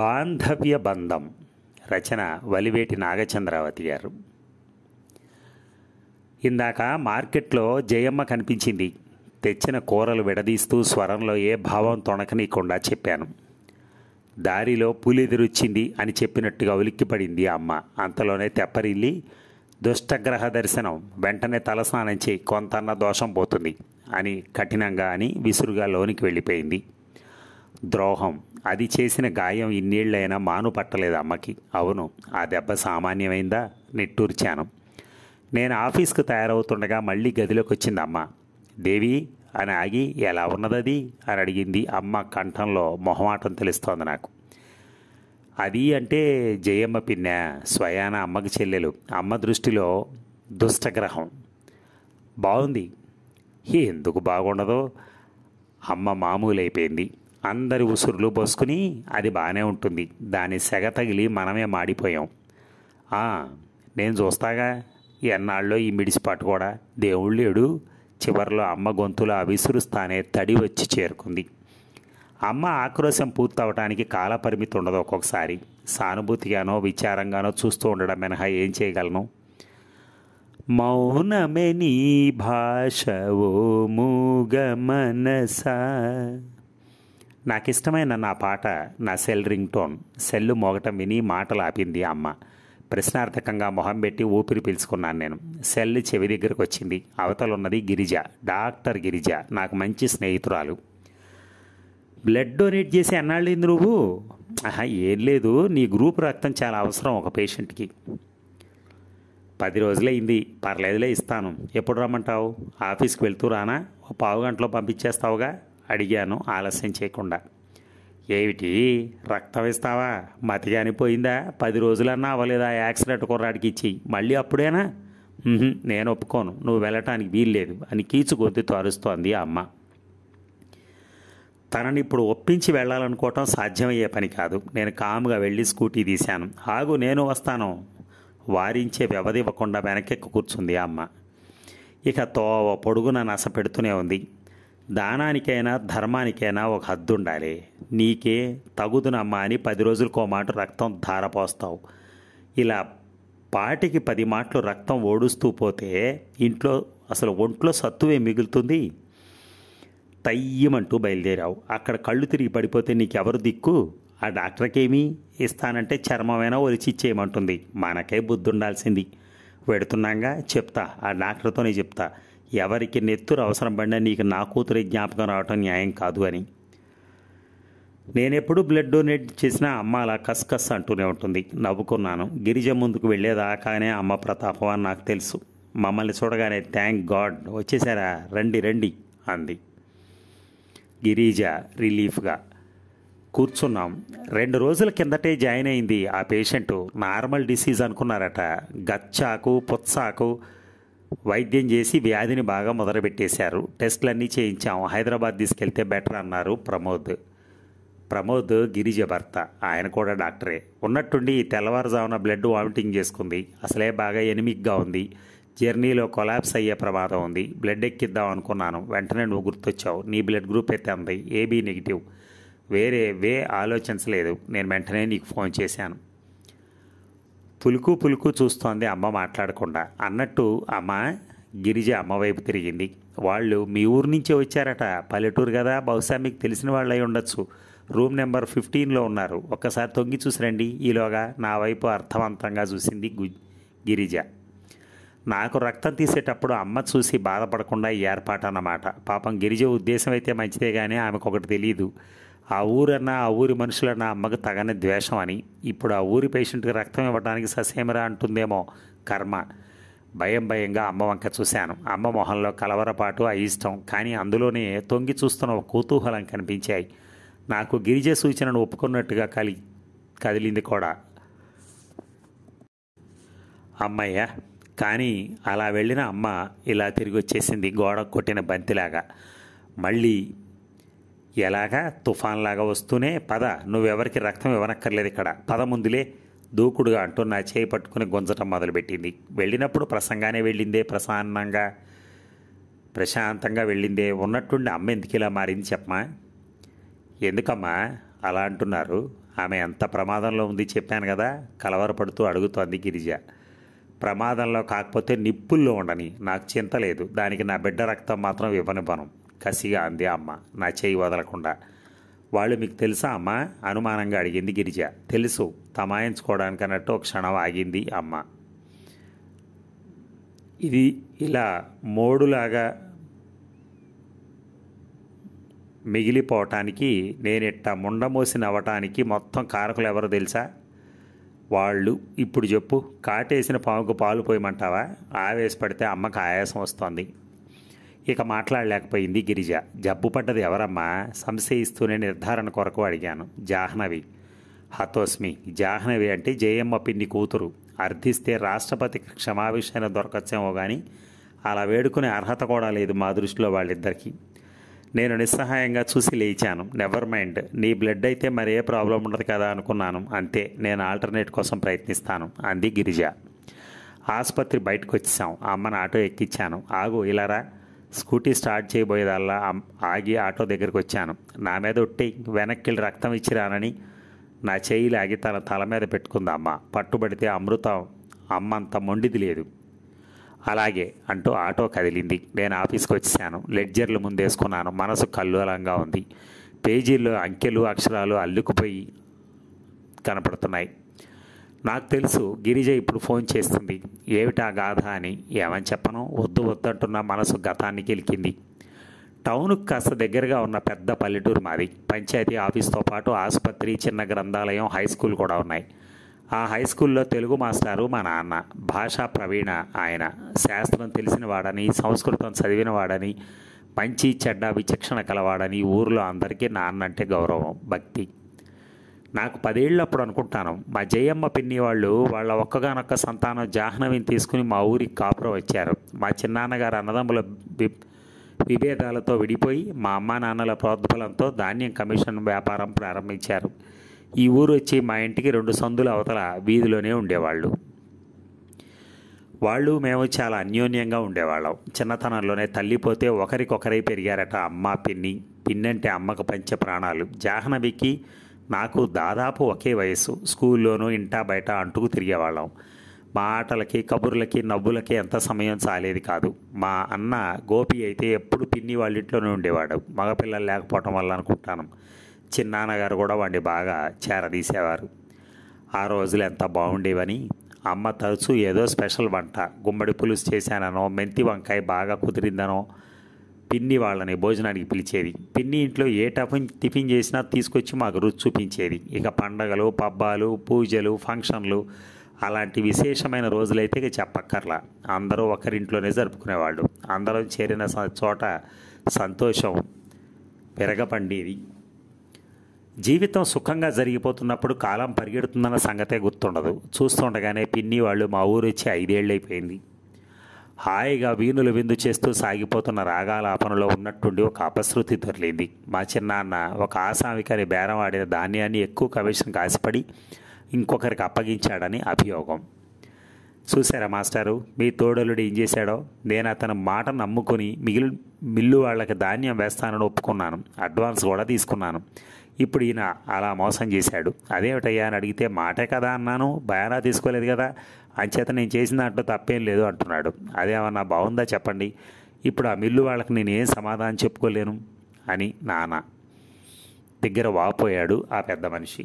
బాంధవ్య బంధం రచన వలివేటి నాగచంద్రావతి గారు ఇందాక మార్కెట్లో జయమ్మ కనిపించింది తెచ్చిన కూరలు విడదీస్తూ స్వరంలో ఏ భావం తొణకనీయకుండా చెప్పాను దారిలో పులిదిరుచ్చింది అని చెప్పినట్టుగా ఉలిక్కిపడింది అమ్మ అంతలోనే తెప్పరిల్లి దుష్టగ్రహ దర్శనం వెంటనే తలస్నానం చేయి కొంతన్న దోషం పోతుంది అని కఠినంగా అని విసురుగా లోనికి వెళ్ళిపోయింది ద్రోహం అది చేసిన గాయం ఇన్నేళ్ళైనా మాను పట్టలేదు అమ్మకి అవును ఆ దెబ్బ సామాన్యమైందా నిట్టూర్చాను నేను ఆఫీస్కు తయారవుతుండగా మళ్ళీ గదిలోకి వచ్చింది అమ్మ దేవి అని ఆగి ఎలా ఉన్నదది అని అడిగింది అమ్మ కంఠంలో మొహమాటం తెలుస్తోంది నాకు అది అంటే జయమ్మ పిన్న స్వయాన అమ్మకి చెల్లెలు అమ్మ దృష్టిలో దుష్టగ్రహం బాగుంది ఎందుకు బాగుండదో అమ్మ మామూలు అయిపోయింది అందరి ఉసురులు పోసుకుని అది బాగానే ఉంటుంది దాని సెగ తగిలి మనమే మాడిపోయాం నేను చూస్తాగా ఎన్నాళ్ళో ఈ మిడిసిపాటు కూడా దేవుళ్ళు లేడు చివరిలో అమ్మ గొంతులో అవిసురుస్తానే తడి వచ్చి చేరుకుంది అమ్మ ఆక్రోశం పూర్తవటానికి కాలపరిమితి ఉండదు ఒక్కొక్కసారి సానుభూతిగానో విచారంగానో చూస్తూ ఉండడం మినహా ఏం చేయగలను మౌనమే నీ భాష ఓ మూగ మనసా నాకు ఇష్టమైన నా పాట నా సెల్ రింగ్ టోన్ సెల్లు మోగటం విని మాటలు ఆపింది అమ్మ ప్రశ్నార్థకంగా మొహం పెట్టి ఊపిరి పీల్చుకున్నాను నేను సెల్ చెవి దగ్గరకు వచ్చింది అవతలున్నది గిరిజ డాక్టర్ గిరిజ నాకు మంచి స్నేహితురాలు బ్లడ్ డొనేట్ చేసి అన్నాళ్ళింది నువ్వు ఏం లేదు నీ గ్రూప్ రక్తం చాలా అవసరం ఒక పేషెంట్కి పది రోజులైంది పర్లేదులే ఇస్తాను ఎప్పుడు రమ్మంటావు ఆఫీస్కి వెళ్తూ రానా ఓ పావు గంటలో పంపించేస్తావుగా అడిగాను ఆలస్యం చేయకుండా ఏమిటి రక్తం ఇస్తావా మతిగానిపోయిందా పది రోజులన్నా అవ్వలేదా యాక్సిడెంట్ కుర్రాడికి ఇచ్చి మళ్ళీ అప్పుడేనా నేను ఒప్పుకోను నువ్వు వెళ్ళటానికి వీల్లేదు అని కీచు గొంతుతో అరుస్తోంది ఆ అమ్మ తనని ఇప్పుడు ఒప్పించి వెళ్ళాలనుకోవటం సాధ్యమయ్యే పని కాదు నేను కాముగా వెళ్ళి స్కూటీ తీశాను ఆగు నేను వస్తాను వారించే వ్యవధివ్వకుండా వెనకెక్కు కూర్చుంది ఆ అమ్మ ఇక తోవ పొడుగున నస పెడుతూనే ఉంది దానానికైనా ధర్మానికైనా ఒక హద్దు ఉండాలి నీకే తగుదునమ్మా అని పది రోజులకో మాట రక్తం ధారపోస్తావు ఇలా పాటికి పది మాటలు రక్తం ఓడుస్తూ పోతే ఇంట్లో అసలు ఒంట్లో సత్తువే మిగులుతుంది తయ్యమంటూ బయలుదేరావు అక్కడ కళ్ళు తిరిగి పడిపోతే నీకెవరు దిక్కు ఆ డాక్టర్కేమి ఇస్తానంటే చర్మమైనా ఒలిచిచ్చేయమంటుంది మనకే బుద్ధి ఉండాల్సింది పెడుతున్నాగా చెప్తా ఆ డాక్టర్తోనే చెప్తా ఎవరికి నెత్తురు అవసరం పడినా నీకు నా కూతురి జ్ఞాపకం రావటం న్యాయం కాదు అని నేనెప్పుడు బ్లడ్ డొనేట్ చేసినా అమ్మ అలా కస్కస్ అంటూనే ఉంటుంది నవ్వుకున్నాను గిరిజ ముందుకు వెళ్ళేదాకానే అమ్మ ప్రతాపం అని నాకు తెలుసు మమ్మల్ని చూడగానే థ్యాంక్ గాడ్ వచ్చేసారా రండి రండి అంది గిరిజ రిలీఫ్గా కూర్చున్నాం రెండు రోజుల కిందటే జాయిన్ అయింది ఆ పేషెంట్ నార్మల్ డిసీజ్ అనుకున్నారట గచ్చాకు పుత్సాకు వైద్యం చేసి వ్యాధిని బాగా మొదలుపెట్టేశారు టెస్టులన్నీ చేయించాము హైదరాబాద్ తీసుకెళ్తే బెటర్ అన్నారు ప్రమోద్ ప్రమోద్ గిరిజ భర్త ఆయన కూడా డాక్టరే ఉన్నట్టుండి తెల్లవారుజామున బ్లడ్ వామిటింగ్ చేసుకుంది అసలే బాగా ఎనిమిక్గా ఉంది జర్నీలో కొలాప్స్ అయ్యే ప్రమాదం ఉంది బ్లడ్ ఎక్కిద్దాం అనుకున్నాను వెంటనే నువ్వు గుర్తొచ్చావు నీ బ్లడ్ గ్రూప్ అయితే ఉంది ఏబీ నెగిటివ్ వేరే వే ఆలోచించలేదు నేను వెంటనే నీకు ఫోన్ చేశాను పులుకు పులుకు చూస్తోంది అమ్మ మాట్లాడకుండా అన్నట్టు అమ్మ గిరిజ అమ్మ వైపు తిరిగింది వాళ్ళు మీ ఊరు నుంచే వచ్చారట పల్లెటూరు కదా బహుశా మీకు తెలిసిన వాళ్ళై ఉండొచ్చు రూమ్ నెంబర్ ఫిఫ్టీన్లో ఉన్నారు ఒక్కసారి తొంగి చూసి రండి ఈలోగా నా వైపు అర్థవంతంగా చూసింది గిరిజ నాకు రక్తం తీసేటప్పుడు అమ్మ చూసి బాధపడకుండా ఈ ఏర్పాటు అన్నమాట పాపం గిరిజ ఉద్దేశం అయితే మంచిదే కానీ ఆమెకు ఒకటి తెలియదు ఆ ఊరన్నా ఆ ఊరి మనుషులన్న అమ్మకు తగని ద్వేషం అని ఇప్పుడు ఆ ఊరి పేషెంట్కి రక్తం ఇవ్వడానికి ససేమిరా అంటుందేమో కర్మ భయం భయంగా అమ్మ వంక చూశాను అమ్మ మొహంలో కలవరపాటు ఆ ఇష్టం కానీ అందులోనే తొంగి చూస్తున్న ఒక కుతూహలం కనిపించాయి నాకు గిరిజ సూచనను ఒప్పుకున్నట్టుగా కలి కదిలింది కూడా అమ్మయ్య కానీ అలా వెళ్ళిన అమ్మ ఇలా తిరిగి వచ్చేసింది గోడ కొట్టిన బంతిలాగా మళ్ళీ ఎలాగా తుఫాన్లాగా వస్తూనే పద నువ్వెవరికి రక్తం ఇవ్వనక్కర్లేదు ఇక్కడ పద ముందులే దూకుడుగా అంటూ నా చేయి పట్టుకుని గుంజటం మొదలుపెట్టింది వెళ్ళినప్పుడు ప్రసంగానే వెళ్ళిందే ప్రశాన్నంగా ప్రశాంతంగా వెళ్ళిందే ఉన్నట్టుండి అమ్మ ఎందుకు ఇలా మారింది చెప్పమా ఎందుకమ్మా అలా అంటున్నారు ఆమె ఎంత ప్రమాదంలో ఉంది చెప్పాను కదా కలవరపడుతూ అడుగుతోంది గిరిజ ప్రమాదంలో కాకపోతే నిప్పుల్లో ఉండని నాకు చింత లేదు దానికి నా బిడ్డ రక్తం మాత్రం ఇవ్వనివ్వను కసిగా అంది అమ్మ నా చేయి వదలకుండా వాళ్ళు మీకు తెలుసా అమ్మ అనుమానంగా అడిగింది గిరిజ తెలుసు తమాయించుకోవడానికి అన్నట్టు ఒక క్షణం ఆగింది అమ్మ ఇది ఇలా మోడులాగా మిగిలిపోవటానికి నేనిట్ట ముండమోసిన నవ్వటానికి మొత్తం కారకులు ఎవరో తెలుసా వాళ్ళు ఇప్పుడు చెప్పు కాటేసిన పాముకు పాలు పోయమంటావా ఆవేశపడితే అమ్మకు ఆయాసం వస్తుంది ఇక మాట్లాడలేకపోయింది గిరిజ జబ్బు పడ్డది ఎవరమ్మా సంశయిస్తూనే నిర్ధారణ కొరకు అడిగాను జాహ్నవి హతోస్మి జాహ్నవి అంటే జయమ్మ పిన్ని కూతురు అర్థిస్తే రాష్ట్రపతికి క్షమాభిషణ దొరకచ్చేమో కానీ అలా వేడుకునే అర్హత కూడా లేదు మా దృష్టిలో వాళ్ళిద్దరికీ నేను నిస్సహాయంగా చూసి లేచాను నెవర్ మైండ్ నీ బ్లడ్ అయితే మరే ప్రాబ్లం ఉండదు కదా అనుకున్నాను అంతే నేను ఆల్టర్నేట్ కోసం ప్రయత్నిస్తాను అంది గిరిజ ఆసుపత్రి బయటకు వచ్చేసాం అమ్మను ఆటో ఎక్కించాను ఆగు రా స్కూటీ స్టార్ట్ చేయబోయేదల్లా ఆగి ఆటో దగ్గరికి వచ్చాను నా మీద ఒట్టి వెనక్కి రక్తం ఇచ్చిరానని నా చేయి లాగి తన తల మీద పెట్టుకుందమ్మ పట్టుబడితే అమృతం అమ్మంత మొండిది లేదు అలాగే అంటూ ఆటో కదిలింది నేను ఆఫీస్కి వచ్చేసాను లెడ్జర్లు ముందేసుకున్నాను మనసు కల్లోలంగా ఉంది పేజీల్లో అంకెలు అక్షరాలు అల్లుకుపోయి కనపడుతున్నాయి నాకు తెలుసు గిరిజ ఇప్పుడు ఫోన్ చేస్తుంది ఏమిటా గాథ అని ఏమని చెప్పను వద్దు వద్దంటున్న మనసు గతాన్ని గెలికింది టౌన్కు కాస్త దగ్గరగా ఉన్న పెద్ద పల్లెటూరు మాది పంచాయతీ ఆఫీస్తో పాటు ఆసుపత్రి చిన్న గ్రంథాలయం హై స్కూల్ కూడా ఉన్నాయి ఆ హై స్కూల్లో తెలుగు మాస్టారు మా నాన్న భాషా ప్రవీణ ఆయన శాస్త్రం తెలిసినవాడని సంస్కృతం చదివినవాడని మంచి చెడ్డ విచక్షణ కలవాడని ఊరిలో అందరికీ నాన్నంటే గౌరవం భక్తి నాకు పదేళ్ళప్పుడు అనుకుంటాను మా జయమ్మ పిన్ని వాళ్ళు వాళ్ళ ఒక్కగానొక్క సంతానం జాహ్నవిని తీసుకుని మా ఊరికి కాపురం వచ్చారు మా చిన్నాన్నగారు అన్నదమ్ముల విభేదాలతో విడిపోయి మా అమ్మా నాన్నల ప్రోద్బలంతో ధాన్యం కమిషన్ వ్యాపారం ప్రారంభించారు ఈ ఊరు వచ్చి మా ఇంటికి రెండు సందుల అవతల వీధిలోనే ఉండేవాళ్ళు వాళ్ళు మేము చాలా అన్యోన్యంగా ఉండేవాళ్ళం చిన్నతనంలోనే తల్లిపోతే ఒకరికొకరై పెరిగారట అమ్మ పిన్ని పిన్నంటే అమ్మకు పంచ ప్రాణాలు జాహ్నవికి నాకు దాదాపు ఒకే వయసు స్కూల్లోనూ ఇంటా బయట అంటుకు తిరిగేవాళ్ళం మాటలకి కబుర్లకి నవ్వులకి ఎంత సమయం చాలేది కాదు మా అన్న గోపి అయితే ఎప్పుడు పిన్ని వాళ్ళ ఇంట్లోనే ఉండేవాడు మగపిల్లలు లేకపోవటం వల్ల అనుకుంటాను చిన్నాన్నగారు కూడా వాడిని బాగా చేరదీసేవారు ఆ రోజులు ఎంత బాగుండేవని అమ్మ తరచూ ఏదో స్పెషల్ వంట గుమ్మడి పులుసు చేశాననో మెంతి వంకాయ బాగా కుదిరిందనో పిన్ని వాళ్ళని భోజనానికి పిలిచేది పిన్ని ఇంట్లో ఏ టఫిన్ టిఫిన్ చేసినా తీసుకొచ్చి మాకు రుచి చూపించేది ఇక పండగలు పబ్బాలు పూజలు ఫంక్షన్లు అలాంటి విశేషమైన రోజులైతే ఇక చెప్పక్కర్లా అందరూ ఒకరింట్లోనే జరుపుకునేవాళ్ళు అందరం చేరిన చోట సంతోషం పెరగపండేది జీవితం సుఖంగా జరిగిపోతున్నప్పుడు కాలం పరిగెడుతుందన్న సంగతే గుర్తుండదు చూస్తుండగానే పిన్ని వాళ్ళు మా ఊరు వచ్చి ఐదేళ్ళు అయిపోయింది హాయిగా వీణులు విందు చేస్తూ సాగిపోతున్న రాగాలాపనలో ఉన్నట్టుండి ఒక అపశృతి దొరికింది మా చిన్నాన్న ఒక ఆసామికని బేరం ఆడిన ధాన్యాన్ని ఎక్కువ కమిషన్ కాసిపడి ఇంకొకరికి అప్పగించాడని అభియోగం చూసారా మాస్టారు మీ తోడలుడు ఏం చేశాడో నేను అతని మాట నమ్ముకుని మిగిలి మిల్లు వాళ్ళకి ధాన్యం వేస్తానని ఒప్పుకున్నాను అడ్వాన్స్ కూడా తీసుకున్నాను ఇప్పుడు ఈయన అలా మోసం చేశాడు అదేమిటయ్యా అని అడిగితే మాటే కదా అన్నాను బయానా తీసుకోలేదు కదా అంచేత నేను చేసిన దాంట్లో తప్పేం లేదు అంటున్నాడు అదేమన్నా బాగుందా చెప్పండి ఇప్పుడు ఆ మిల్లు వాళ్ళకి నేను ఏం సమాధానం చెప్పుకోలేను అని నాన్న దగ్గర వాపోయాడు ఆ పెద్ద మనిషి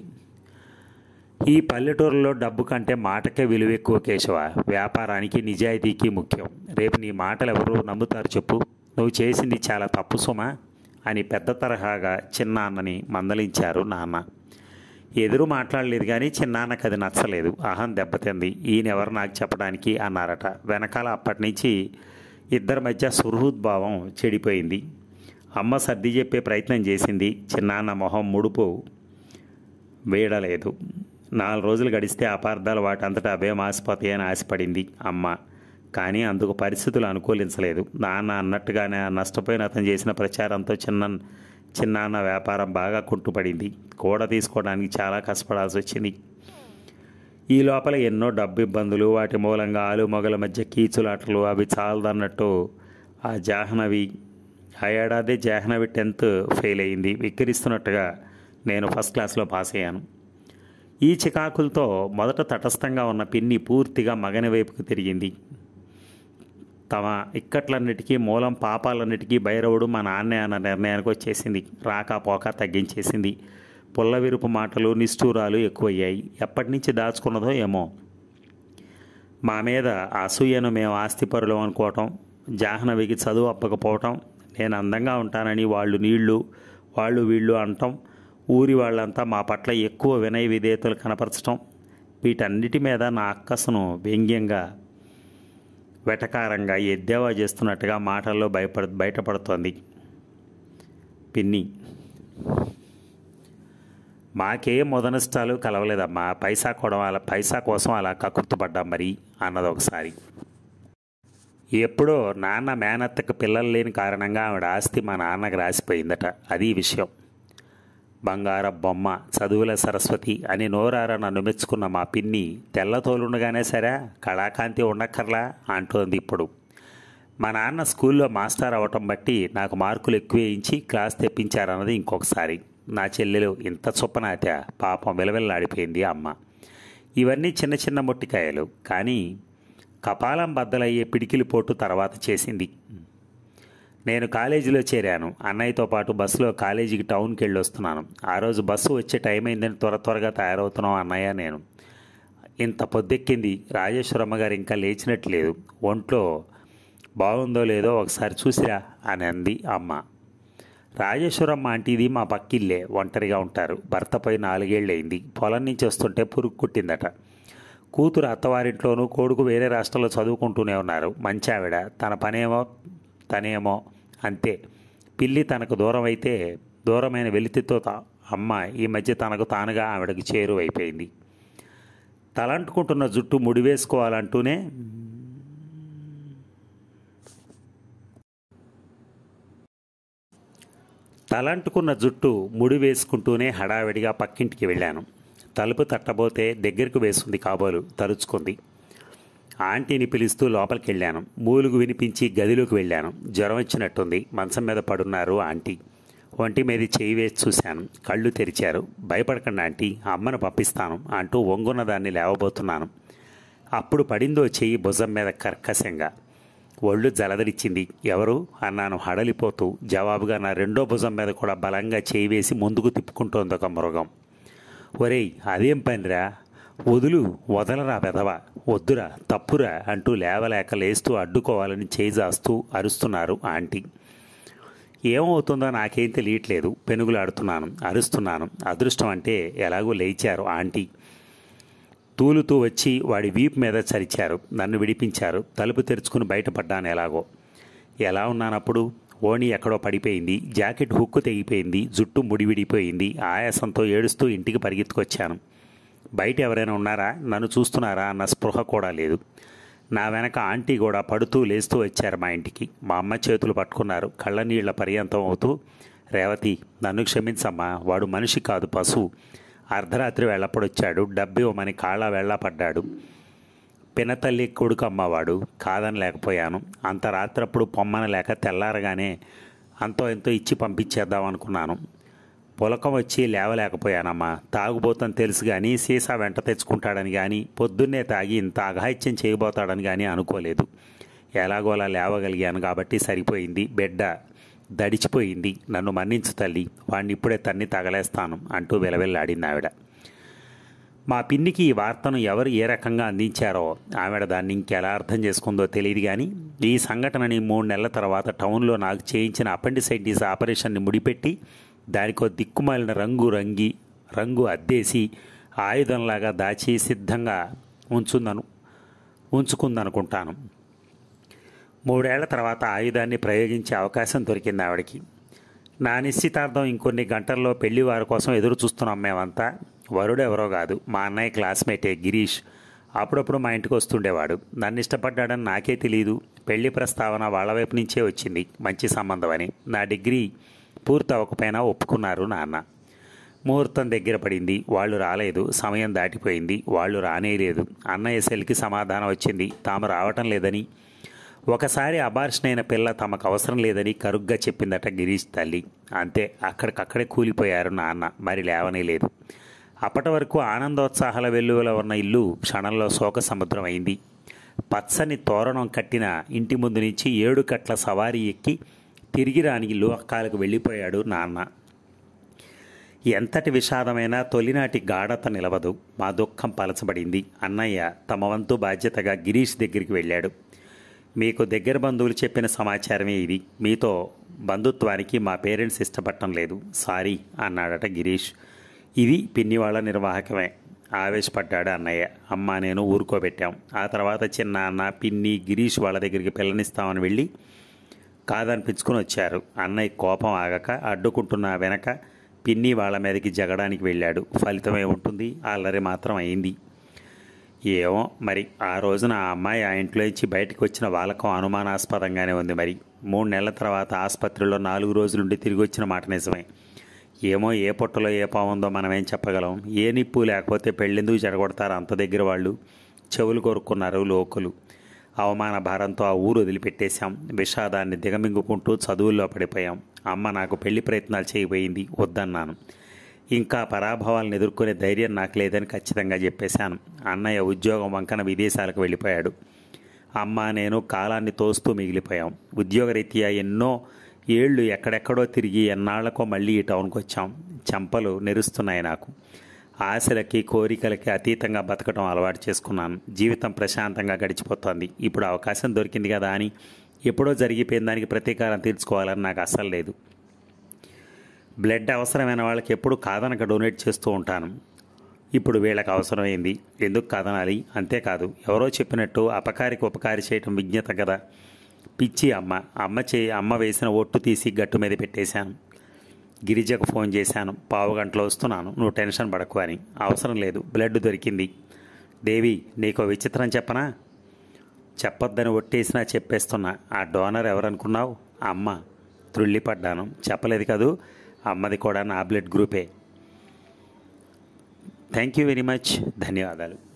ఈ పల్లెటూరులో డబ్బు కంటే మాటకే విలువ ఎక్కువ కేశవ వ్యాపారానికి నిజాయితీకి ముఖ్యం రేపు నీ మాటలు ఎవరు నమ్ముతారు చెప్పు నువ్వు చేసింది చాలా తప్పు సుమా అని పెద్ద తరహాగా చిన్నాన్నని మందలించారు నాన్న ఎదురు మాట్లాడలేదు కానీ చిన్నాన్నకు అది నచ్చలేదు అహం దెబ్బతింది ఈయనెవరు నాకు చెప్పడానికి అన్నారట వెనకాల అప్పటి నుంచి ఇద్దరి మధ్య సుహృద్భావం చెడిపోయింది అమ్మ సర్ది చెప్పే ప్రయత్నం చేసింది చిన్నాన్న మొహం ముడుపు వేయడలేదు నాలుగు రోజులు గడిస్తే అపార్థాలు వాటంతటా అవే మాసిపోతాయని ఆశపడింది అమ్మ కానీ అందుకు పరిస్థితులు అనుకూలించలేదు నాన్న అన్నట్టుగానే నష్టపోయిన అతను చేసిన ప్రచారంతో చిన్న చిన్నాన్న వ్యాపారం బాగా కుంటుపడింది కూడ తీసుకోవడానికి చాలా కష్టపడాల్సి వచ్చింది ఈ లోపల ఎన్నో డబ్బు ఇబ్బందులు వాటి మూలంగా ఆలు మొగల మధ్య కీచులాటలు అవి చాలదన్నట్టు ఆ జాహ్నవి ఆ ఏడాది జాహ్నవి టెన్త్ ఫెయిల్ అయింది విక్కిరిస్తున్నట్టుగా నేను ఫస్ట్ క్లాస్లో పాస్ అయ్యాను ఈ చికాకులతో మొదట తటస్థంగా ఉన్న పిన్ని పూర్తిగా మగని వైపుకు తిరిగింది తమ ఇక్కట్లన్నిటికీ మూలం పాపాలన్నిటికీ భైరవుడు మా నాన్నే అన్న నిర్ణయానికి వచ్చేసింది రాకపోక తగ్గించేసింది పుల్లవిరుపు మాటలు నిష్ఠూరాలు ఎక్కువయ్యాయి ఎప్పటి నుంచి దాచుకున్నదో ఏమో మా మీద అసూయను మేము ఆస్తిపరులు అనుకోవటం జాహ్నవికి చదువు అప్పకపోవటం నేను అందంగా ఉంటానని వాళ్ళు నీళ్లు వాళ్ళు వీళ్ళు అంటాం ఊరి వాళ్ళంతా మా పట్ల ఎక్కువ వినయ విధేయతలు కనపరచటం వీటన్నిటి మీద నా అక్కసును వ్యంగ్యంగా వెటకారంగా ఎద్దేవా చేస్తున్నట్టుగా మాటల్లో భయపడ బయటపడుతోంది పిన్ని మాకే మొదనష్టాలు కలవలేదమ్మా పైసా కూడా అలా పైసా కోసం అలా కక్కుర్తుపడ్డాం మరి అన్నది ఒకసారి ఎప్పుడో నాన్న మేనత్తకు పిల్లలు లేని కారణంగా ఆవిడ ఆస్తి మా నాన్నకు రాసిపోయిందట అది విషయం బంగార బొమ్మ చదువుల సరస్వతి అని నోరార నన్ను మెచ్చుకున్న మా పిన్ని తెల్లతోలుండగానే సరే కళాకాంతి ఉండక్కర్లా అంటోంది ఇప్పుడు మా నాన్న స్కూల్లో మాస్టర్ అవటం బట్టి నాకు మార్కులు ఎక్కువ వేయించి క్లాస్ తెప్పించారన్నది ఇంకొకసారి నా చెల్లెలు ఇంత చొప్పనాత పాపం విలవిల్లాడిపోయింది అమ్మ ఇవన్నీ చిన్న చిన్న మొట్టికాయలు కానీ కపాలం బద్దలయ్యే పిడికిలి పోటు తర్వాత చేసింది నేను కాలేజీలో చేరాను అన్నయ్యతో పాటు బస్సులో కాలేజీకి టౌన్కి వెళ్ళి వస్తున్నాను ఆ రోజు బస్సు వచ్చే టైం అయిందని త్వర త్వరగా తయారవుతున్నాం అన్నయ్య నేను ఇంత పొద్దెక్కింది రాజేశ్వరమ్మ గారు ఇంకా లేచినట్లేదు ఒంట్లో బాగుందో లేదో ఒకసారి చూసిరా అని అంది అమ్మ రాజేశ్వరమ్మ ఇది మా పక్కిల్లే ఒంటరిగా ఉంటారు భర్తపై నాలుగేళ్ళు అయింది పొలం నుంచి వస్తుంటే పురుగు కుట్టిందట కూతురు అత్తవారింట్లోనూ కొడుకు వేరే రాష్ట్రంలో చదువుకుంటూనే ఉన్నారు మంచి ఆవిడ తన పనేమో తనేమో అంతే పిల్లి తనకు దూరమైతే దూరమైన వెలితితో అమ్మ ఈ మధ్య తనకు తానుగా ఆవిడకి చేరువైపోయింది తలంటుకుంటున్న జుట్టు ముడివేసుకోవాలంటూనే తలంటుకున్న జుట్టు ముడి వేసుకుంటూనే హడావిడిగా పక్కింటికి వెళ్ళాను తలుపు తట్టబోతే దగ్గరకు వేసుంది కాబోలు తలుచుకుంది ఆంటీని పిలుస్తూ లోపలికెళ్ళాను మూలుగు వినిపించి గదిలోకి వెళ్ళాను జ్వరం వచ్చినట్టుంది మంచం మీద పడున్నారు ఆంటీ ఒంటి మీద చేయి వేసి చూశాను కళ్ళు తెరిచారు భయపడకండి ఆంటీ అమ్మను పంపిస్తాను అంటూ ఒంగున్న దాన్ని లేవబోతున్నాను అప్పుడు పడిందో చెయ్యి భుజం మీద కర్కశంగా ఒళ్ళు జలదరిచ్చింది ఎవరు అన్నాను హడలిపోతూ జవాబుగా నా రెండో భుజం మీద కూడా బలంగా చేయి వేసి ముందుకు తిప్పుకుంటోంది ఒక మృగం ఒరేయ్ అదేం పనిరా వదులు వదలరా పెదవా వద్దురా తప్పురా అంటూ లేవలేక లేస్తూ అడ్డుకోవాలని చేజాస్తూ అరుస్తున్నారు ఆంటీ ఏమవుతుందో నాకేం తెలియట్లేదు పెనుగులాడుతున్నాను అరుస్తున్నాను అదృష్టం అంటే ఎలాగో లేచారు ఆంటీ తూలుతూ వచ్చి వాడి వీపు మీద చరిచారు నన్ను విడిపించారు తలుపు తెరుచుకుని బయటపడ్డాను ఎలాగో ఎలా ఉన్నానప్పుడు ఓణి ఎక్కడో పడిపోయింది జాకెట్ హుక్కు తెగిపోయింది జుట్టు ముడివిడిపోయింది ఆయాసంతో ఏడుస్తూ ఇంటికి పరిగెత్తుకొచ్చాను బయట ఎవరైనా ఉన్నారా నన్ను చూస్తున్నారా అన్న స్పృహ కూడా లేదు నా వెనక ఆంటీ కూడా పడుతూ లేస్తూ వచ్చారు మా ఇంటికి మా అమ్మ చేతులు పట్టుకున్నారు కళ్ళనీళ్ల పర్యంతం అవుతూ రేవతి నన్ను క్షమించమ్మా వాడు మనిషి కాదు పశువు అర్ధరాత్రి వెళ్ళపడొచ్చాడు డబ్బు ఇవ్వమని కాళ్ళ వెళ్ళపడ్డాడు పినతల్లి కొడుకు అమ్మవాడు కాదని లేకపోయాను అంత రాత్రప్పుడు లేక తెల్లారగానే అంతో ఎంతో ఇచ్చి పంపించేద్దాం అనుకున్నాను పులకం వచ్చి లేవలేకపోయానమ్మా తాగుబోతని తెలుసు కానీ సీసా వెంట తెచ్చుకుంటాడని కానీ పొద్దున్నే తాగి ఇంత అఘాయిత్యం చేయబోతాడని కానీ అనుకోలేదు ఎలాగోలా లేవగలిగాను కాబట్టి సరిపోయింది బిడ్డ దడిచిపోయింది నన్ను మన్నించు తల్లి వాణ్ణి ఇప్పుడే తన్ని తగలేస్తాను అంటూ విలవిల్లాడింది ఆవిడ మా పిన్నికి ఈ వార్తను ఎవరు ఏ రకంగా అందించారో ఆవిడ దాన్ని ఇంకెలా అర్థం చేసుకుందో తెలియదు కానీ ఈ సంఘటనని మూడు నెలల తర్వాత టౌన్లో నాకు చేయించిన అపెండిసైటిస్ ఆపరేషన్ని ముడిపెట్టి దానికో దిక్కుమాలిన రంగు రంగి రంగు అద్దేసి ఆయుధంలాగా దాచి సిద్ధంగా ఉంచుందను ఉంచుకుందనుకుంటాను మూడేళ్ల తర్వాత ఆయుధాన్ని ప్రయోగించే అవకాశం దొరికింది ఆవిడకి నా నిశ్చితార్థం ఇంకొన్ని గంటల్లో పెళ్లి వారి కోసం ఎదురు చూస్తున్నాం మేమంతా వరుడెవరో కాదు మా అన్నయ్య క్లాస్మేటే గిరీష్ అప్పుడప్పుడు మా ఇంటికి వస్తుండేవాడు నన్ను ఇష్టపడ్డాడని నాకే తెలియదు పెళ్లి ప్రస్తావన వాళ్ళ వైపు నుంచే వచ్చింది మంచి సంబంధం అని నా డిగ్రీ పూర్తి అవ్వకపోయినా ఒప్పుకున్నారు నాన్న ముహూర్తం దగ్గర పడింది వాళ్ళు రాలేదు సమయం దాటిపోయింది వాళ్ళు రానేలేదు అన్న సెల్కి సమాధానం వచ్చింది తాము రావటం లేదని ఒకసారి అబార్షన్ అయిన పిల్ల తమకు అవసరం లేదని కరుగ్గా చెప్పిందట గిరీష్ తల్లి అంతే అక్కడికక్కడే కూలిపోయారు నాన్న మరి లేవనే లేదు అప్పటి వరకు ఆనందోత్సాహాల వెల్లువల ఉన్న ఇల్లు క్షణంలో శోక సముద్రం అయింది పచ్చని తోరణం కట్టిన ఇంటి ముందు నుంచి ఏడు కట్ల సవారీ ఎక్కి తిరిగి రాని లోకాలకు వెళ్ళిపోయాడు నాన్న ఎంతటి విషాదమైన తొలినాటి గాఢత నిలవదు మా దుఃఖం పలచబడింది అన్నయ్య తమ వంతు బాధ్యతగా గిరీష్ దగ్గరికి వెళ్ళాడు మీకు దగ్గర బంధువులు చెప్పిన సమాచారమే ఇది మీతో బంధుత్వానికి మా పేరెంట్స్ ఇష్టపడటం లేదు సారీ అన్నాడట గిరీష్ ఇది పిన్నివాళ్ళ నిర్వాహకమే ఆవేశపడ్డాడు అన్నయ్య అమ్మ నేను ఊరుకోబెట్టాం ఆ తర్వాత చిన్న అన్న పిన్ని గిరీష్ వాళ్ళ దగ్గరికి పిల్లనిస్తామని వెళ్ళి కాదనిపించుకుని వచ్చారు అన్నయ్య కోపం ఆగక అడ్డుకుంటున్న వెనక పిన్ని వాళ్ళ మీదకి జగడానికి వెళ్ళాడు ఫలితమే ఉంటుంది అల్లరి మాత్రం అయింది ఏమో మరి ఆ రోజున ఆ అమ్మాయి ఆ ఇంట్లోంచి బయటకు వచ్చిన వాళ్ళకం అనుమానాస్పదంగానే ఉంది మరి మూడు నెలల తర్వాత ఆసుపత్రిలో నాలుగు రోజులుండి తిరిగి వచ్చిన మాట నిజమే ఏమో ఏ పొట్టలో ఏ పావుందో మనమేం చెప్పగలం ఏ నిప్పు లేకపోతే పెళ్ళెందుకు జడగొడతారు అంత దగ్గర వాళ్ళు చెవులు కొరుక్కున్నారు లోకలు అవమాన భారంతో ఆ ఊరు వదిలిపెట్టేశాం విషాదాన్ని దిగమింగుకుంటూ చదువుల్లో పడిపోయాం అమ్మ నాకు పెళ్లి ప్రయత్నాలు చేయబోయింది వద్దన్నాను ఇంకా పరాభవాలను ఎదుర్కొనే ధైర్యం నాకు లేదని ఖచ్చితంగా చెప్పేశాను అన్నయ్య ఉద్యోగం వంకన విదేశాలకు వెళ్ళిపోయాడు అమ్మ నేను కాలాన్ని తోస్తూ మిగిలిపోయాం ఉద్యోగరీత్యా ఎన్నో ఏళ్ళు ఎక్కడెక్కడో తిరిగి ఎన్నాళ్లకో మళ్ళీ ఈ టౌన్కి వచ్చాం చెంపలు నెరుస్తున్నాయి నాకు ఆశలకి కోరికలకి అతీతంగా బతకడం అలవాటు చేసుకున్నాను జీవితం ప్రశాంతంగా గడిచిపోతుంది ఇప్పుడు అవకాశం దొరికింది కదా అని ఎప్పుడో జరిగిపోయిన దానికి ప్రతీకారం తీర్చుకోవాలని నాకు అస్సలు లేదు బ్లడ్ అవసరమైన వాళ్ళకి ఎప్పుడు కాదనక డొనేట్ చేస్తూ ఉంటాను ఇప్పుడు వీళ్ళకి అవసరమైంది ఎందుకు కాదనాలి అంతేకాదు ఎవరో చెప్పినట్టు అపకారికి ఉపకారి చేయటం విజ్ఞత కదా పిచ్చి అమ్మ అమ్మ చే అమ్మ వేసిన ఒట్టు తీసి గట్టు మీద పెట్టేశాను గిరిజకు ఫోన్ చేశాను పావు గంటలో వస్తున్నాను నువ్వు టెన్షన్ పడకు అని అవసరం లేదు బ్లడ్ దొరికింది దేవి నీకు విచిత్రం చెప్పనా చెప్పొద్దని ఒట్టేసినా చెప్పేస్తున్నా ఆ డోనర్ ఎవరనుకున్నావు అమ్మ త్రుళ్ళిపడ్డాను చెప్పలేదు కదూ అమ్మది కూడా నా బ్లడ్ గ్రూపే థ్యాంక్ యూ వెరీ మచ్ ధన్యవాదాలు